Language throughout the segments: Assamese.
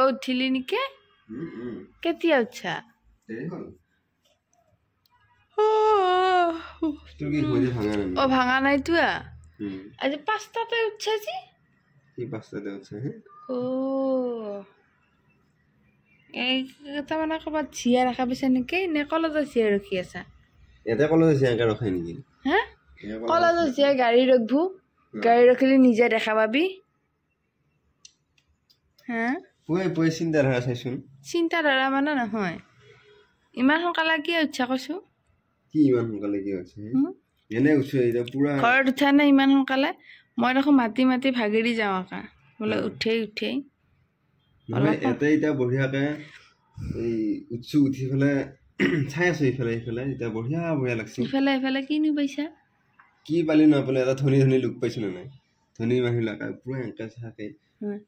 ಹೋಗ್ತಿಲ್ಲಿನಿ ಕೆ কেতিয়া ಅವಚ್ಚ ও ভাঙা নাই তুয়া আজি আচ্ছা, পাঁচটাতে উঠছা জি কি পাস্তাতে উঠছে হ্যাঁ? ও এই মানে ক'ৰবাত জীয়া ৰখা পাইছে নেকি নে কলেজৰ জীয়া ৰখি আছা ইয়াতে কলেজৰ জীয়াকে ৰখাই নেকি হা কলেজৰ জীয়া গাড়ী ৰখবো গাড়ী ৰখিলে নিজে দেখা পাবি হা পুৱাই পুৱাই চিন্তাধাৰা চাইছোন চিন্তাধাৰা মানে নহয় ইমান সোনকালে কি উৎসাহ কৈছো কি ইমান সোনকালে কি হৈছে এনে উঠছো এতিয়া পুৰা ঘৰত উঠা নাই ইমান সোনকালে মই দেখোন মাতি মাতি ভাগৰি যাওঁ আকা বোলে উঠেই উঠেই মানে এতে এতিয়া বঢ়িয়াকে এই উঠছো উঠি ফেলে চাই আছো ইফালে ইফালে এতিয়া বঢ়িয়া বঢ়িয়া লাগছে ইফালে ইফালে কিনো পাইছা কি পালি নহয় বোলে এটা ধনী ধনী লোক পাইছিলো নাই ধনী মানুহ লাগে পুৰা এনেকৈ চাহকে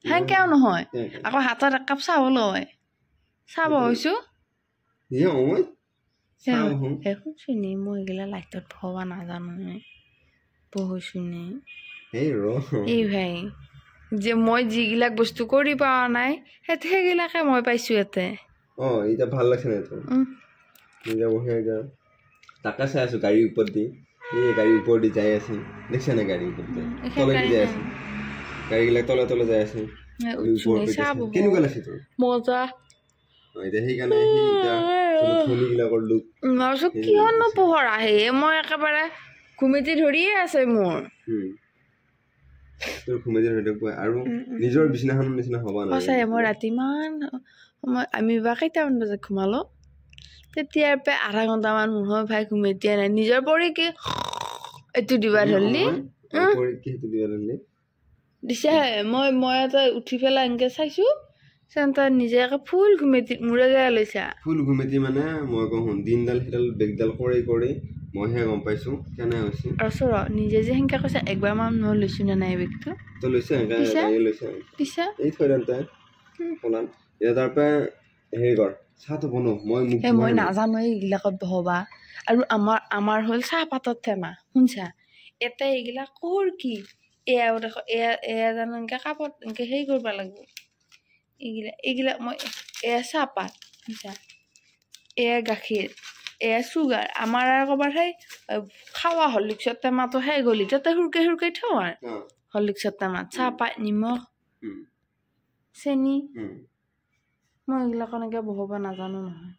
সেনকেও নহয় আকৌ হাতত একাপ চাহো লয় চাহ বহিছো সেইখন চিনি মই এইগিলা লাইটত ভবা নাজানো বহিছো নে এই ভাই যে মই যিগিলাক বস্তু কৰি পোৱা নাই সেই সেইগিলাকে মই পাইছো ইয়াতে অ এতিয়া ভাল লাগিছে নে তাকে চাই আছো গাড়ীৰ ওপৰত দি এই গাড়ীৰ ওপৰত দি যাই আছে দেখিছা নে গাড়ীৰ ওপৰত যাই আছে গাড়ীগিলা তলে তলে যাই আছে কেনেকুৱা লাগিছে তোৰ মজা ঘুমালো তেতিয়াৰ পৰা আধা ঘণ্টামান মোৰ ভাই ঘুমেতিয়া নাই নিজৰ পৰি কি এইটো দিবা ধৰিলি দিছে মই মই এটা উঠি পেলাই এনেকে চাইছো আৰু আমাৰ হল চাহপাতৰ থেমা শুনছা এটা এইগিলা কৰ কি এয়াও দেখ এয়া এয়া জানো এনেকৈ কাপত এনেকৈ হেৰি কৰিব লাগিব এইগিলা এইগিলা মই এয়া চাহপাত বুজা এয়া গাখীৰ এয়া চুগাৰ আমাৰ আৰু ক'ৰবাৰ সেই খাৱা হৰলিক্সৰ টেমাটো সেই গলি তাতে সুৰকে সুৰকে থওঁ আৰু হৰলিক্সৰ টেমাত চাহপাত নিমখ চেনি মই এইগিলাক এনেকৈ বহাব নাজানো নহয়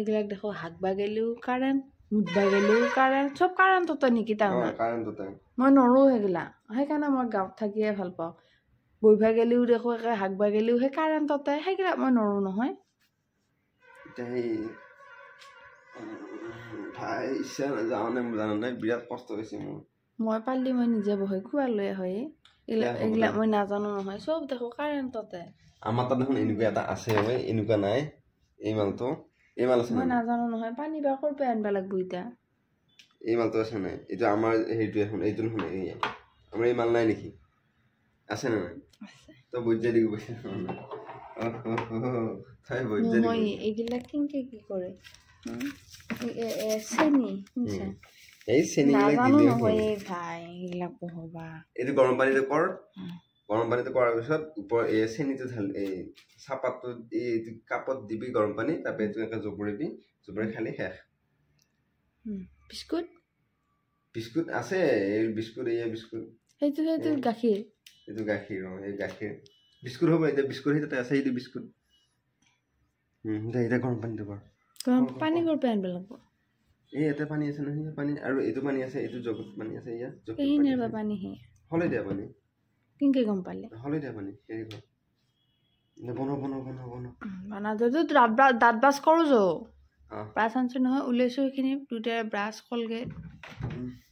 এইবিলাক দেখোঁ হাক বাগিলেও কাৰেণ্ট নুদবাই গেলো কাৰেণ্ট চব কাৰেণ্টতে নেকি তাৰমানে মই নৰো সেইগিলা সেইকাৰণে মই গাঁৱত থাকিয়ে ভাল পাওঁ বহিবা গেলিও দেখো একে শাক বাই গেলিও সেই কাৰেণ্টতে সেইগিলা মই নৰো নহয় মই পাৰিলে মই নিজে বহি খোৱা লৈ হয় এইগিলা মই নাজানো নহয় চব দেখো কাৰেণ্টতে আমাৰ তাত দেখোন এনেকুৱা এটা আছে এনেকুৱা নাই এইমানটো নাজানো নহয় পানী বা ক'ৰ পৰা আনিব লাগিব এতিয়া এই মালটো আছে নাই এইটো আমাৰ হেৰিটো এখন এইটো নহয় এই আমাৰ এই মাল নাই নেকি আছে নে নাই তই বৈদ্যা দি গৈছে এইটো গৰম পানীটো কৰ গৰম পানীটো কৰাৰ পিছত ওপৰত এই চেনিটো ঢালি এই চাহপাতটো এইটো কাপত দিবি গৰম পানী তাৰপৰা এইটো এনেকৈ জপৰিবি জপৰি খালি শেষ বিস্কুট বিস্কুট আছে এই বিস্কুট এইয়া বিস্কুট সেইটো সেইটো গাখীৰ এইটো গাখীৰ অঁ এই গাখীৰ বিস্কুট হ'ব এতিয়া বিস্কুট সেই তাতে আছে এইটো বিস্কুট এতিয়া গৰম পানীটো কৰ গৰম পানী কৰ পৰা আনিব লাগিব এই ইয়াতে পানী আছে নহয় পানী আৰু এইটো পানী আছে এইটো জগত পানী আছে ইয়াত পানী হ'লে দিয়া পানী কেনেকৈ গম পালে দাঁত ব্ৰাছ কৰোঁ যৌ ব্ৰাছ আনিছোঁ নহয় ওলাইছোঁ সেইখিনি দুইটাই ব্ৰাছ কলগেট